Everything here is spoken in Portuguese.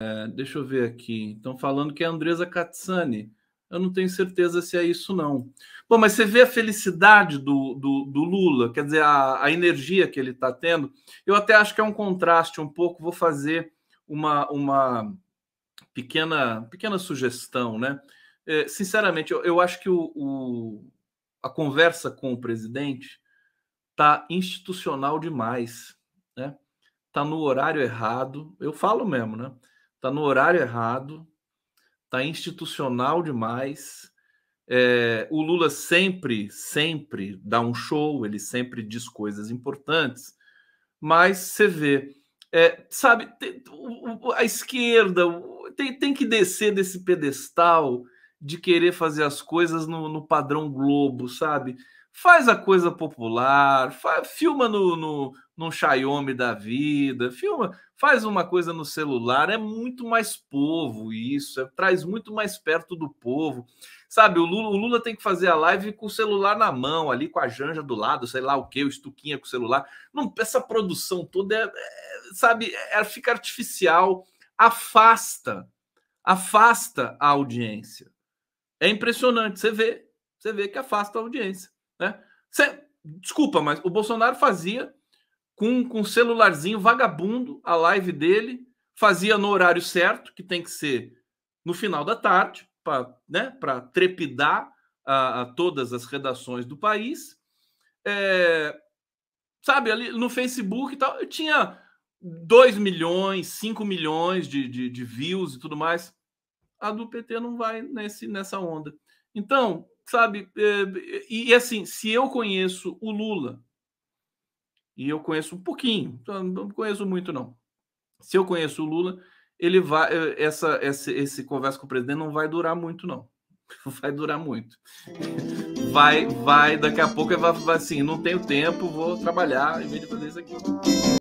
É, deixa eu ver aqui. Estão falando que é Andresa Katsani. Eu não tenho certeza se é isso, não. Bom, mas você vê a felicidade do, do, do Lula, quer dizer, a, a energia que ele está tendo. Eu até acho que é um contraste um pouco. Vou fazer uma, uma pequena, pequena sugestão, né? É, sinceramente, eu, eu, acho que o, o, a conversa com o presidente está institucional demais, né? Está no horário errado. Eu falo mesmo, né? está no horário errado, está institucional demais. É, o Lula sempre, sempre dá um show, ele sempre diz coisas importantes, mas você vê, é, sabe, tem, o, a esquerda tem, tem que descer desse pedestal de querer fazer as coisas no, no padrão Globo, sabe? Faz a coisa popular, fa, filma no, no, no Xiaomi da vida, filma, faz uma coisa no celular, é muito mais povo isso, é, traz muito mais perto do povo. Sabe, o Lula, o Lula tem que fazer a live com o celular na mão, ali com a Janja do lado, sei lá o que, o Estuquinha com o celular. Não, essa produção toda é, é sabe, é, fica artificial, afasta, afasta a audiência. É impressionante. Você vê, você vê que afasta a audiência. Né? Você, desculpa, mas o Bolsonaro fazia com, com um celularzinho vagabundo a live dele, fazia no horário certo, que tem que ser no final da tarde, para né, trepidar a, a, todas as redações do país. É, sabe, ali no Facebook e tal, eu tinha 2 milhões, 5 milhões de, de, de views e tudo mais a do PT não vai nesse, nessa onda. Então, sabe, é, e, e assim, se eu conheço o Lula, e eu conheço um pouquinho, então, não conheço muito não. Se eu conheço o Lula, ele vai é, essa esse, esse conversa com o presidente não vai durar muito não. Vai durar muito. Vai vai daqui a pouco vai, vai assim, não tenho tempo, vou trabalhar em vez de fazer isso aqui.